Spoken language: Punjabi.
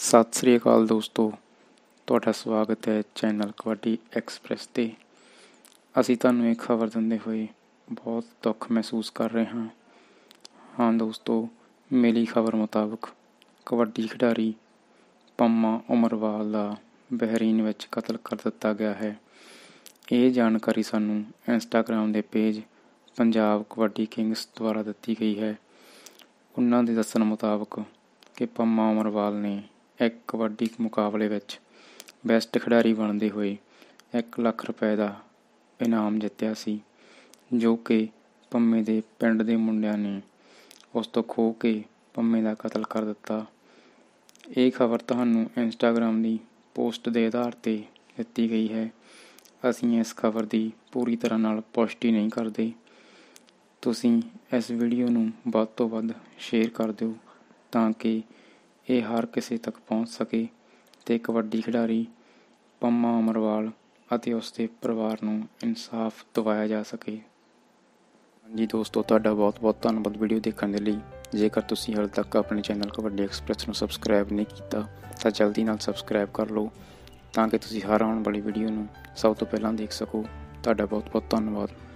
ਸਤਿ ਸ੍ਰੀ ਅਕਾਲ ਦੋਸਤੋ ਤੁਹਾਡਾ ਸਵਾਗਤ ਹੈ ਚੈਨਲ ਕਬੱਡੀ ਐਕਸਪ੍ਰੈਸ ਤੇ ਅਸੀਂ ਤੁਹਾਨੂੰ ਇੱਕ ਖਬਰ ਦਿੰਦੇ ਹੋਏ ਬਹੁਤ ਦੁੱਖ ਮਹਿਸੂਸ ਕਰ ਰਹੇ ਹਾਂ ਹਾਂ ਦੋਸਤੋ ਮੇਰੀ ਖਬਰ ਮੁਤਾਬਕ ਕਬੱਡੀ ਖਿਡਾਰੀ ਪੰਮਾ ਉਮਰਵਾਲ ਦਾ ਬਹਿਰੀਨ ਵਿੱਚ ਕਤਲ ਕਰ ਦਿੱਤਾ ਗਿਆ ਹੈ ਇਹ ਜਾਣਕਾਰੀ ਸਾਨੂੰ ਇੰਸਟਾਗ੍ਰam ਦੇ ਪੇਜ ਪੰਜਾਬ ਕਬੱਡੀ ਕਿੰਗਸ ਦੁਆਰਾ ਦਿੱਤੀ ਗਈ ਹੈ ਉਹਨਾਂ ਦੇ ਦੱਸਣ ਮੁਤਾਬਕ ਕਿ ਪੰਮਾ ਉਮਰਵਾਲ ਨੇ ਇੱਕ ਕਬੱਡੀ ਮੁਕਾਬਲੇ ਵਿੱਚ ਬੈਸਟ ਖਿਡਾਰੀ ਬਣਦੇ ਹੋਏ 1 ਲੱਖ ਰੁਪਏ ਦਾ ਇਨਾਮ ਜਿੱਤਿਆ ਸੀ ਜੋ ਕਿ ਪੰਮੇ ਦੇ ਪਿੰਡ ਦੇ ਮੁੰਡਿਆਂ ਨੇ ਉਸ ਤੋਂ ਖੋ ਕੇ ਪੰਮੇ ਦਾ ਕਤਲ ਕਰ ਦਿੱਤਾ ਇਹ ਖਬਰ ਤੁਹਾਨੂੰ ਇੰਸਟਾਗ੍ਰam ਦੀ ਪੋਸਟ ਦੇ ਆਧਾਰ ਤੇ ਦਿੱਤੀ ਗਈ ਹੈ ਅਸੀਂ ਇਸ ਖਬਰ ਦੀ ਪੂਰੀ ਤਰ੍ਹਾਂ ਨਾਲ ਪੁਸ਼ਟੀ ਨਹੀਂ ਕਰਦੇ ਤੁਸੀਂ ਇਸ ਵੀਡੀਓ ਨੂੰ ਵੱਧ ਤੋਂ ਵੱਧ ਸ਼ੇਅਰ ਕਰ ਦਿਓ ਤਾਂ ਕਿ ਇਹ ਹਰ ਕਿਸੇ ਤੱਕ ਪਹੁੰਚ ਸਕੇ ਤੇ ਕਬੱਡੀ ਖਿਡਾਰੀ ਪੰਮਾ ਅਮਰਵਾਲ ਅਤੇ ਉਸ ਦੇ ਪਰਿਵਾਰ ਨੂੰ ਇਨਸਾਫ ਦਿਵਾਇਆ ਜਾ ਸਕੇ ਹਾਂਜੀ ਦੋਸਤੋ ਤੁਹਾਡਾ ਬਹੁਤ-ਬਹੁਤ ਧੰਨਵਾਦ ਵੀਡੀਓ ਦੇਖਣ ਦੇ ਲਈ ਜੇਕਰ ਤੁਸੀਂ ਹਾਲ ਤੱਕ ਆਪਣੇ ਚੈਨਲ ਕਬੱਡੀ ਐਕਸਪ੍ਰੈਸ ਨੂੰ ਸਬਸਕ੍ਰਾਈਬ ਨਹੀਂ ਕੀਤਾ ਤਾਂ ਜਲਦੀ ਨਾਲ ਸਬਸਕ੍ਰਾਈਬ ਕਰ ਲਓ ਤਾਂ ਕਿ ਤੁਸੀਂ ਹਰ ਆਉਣ ਵਾਲੀ ਵੀਡੀਓ ਨੂੰ ਸਭ ਤੋਂ ਪਹਿਲਾਂ ਦੇਖ ਸਕੋ ਤੁਹਾਡਾ ਬਹੁਤ-ਬਹੁਤ ਧੰਨਵਾਦ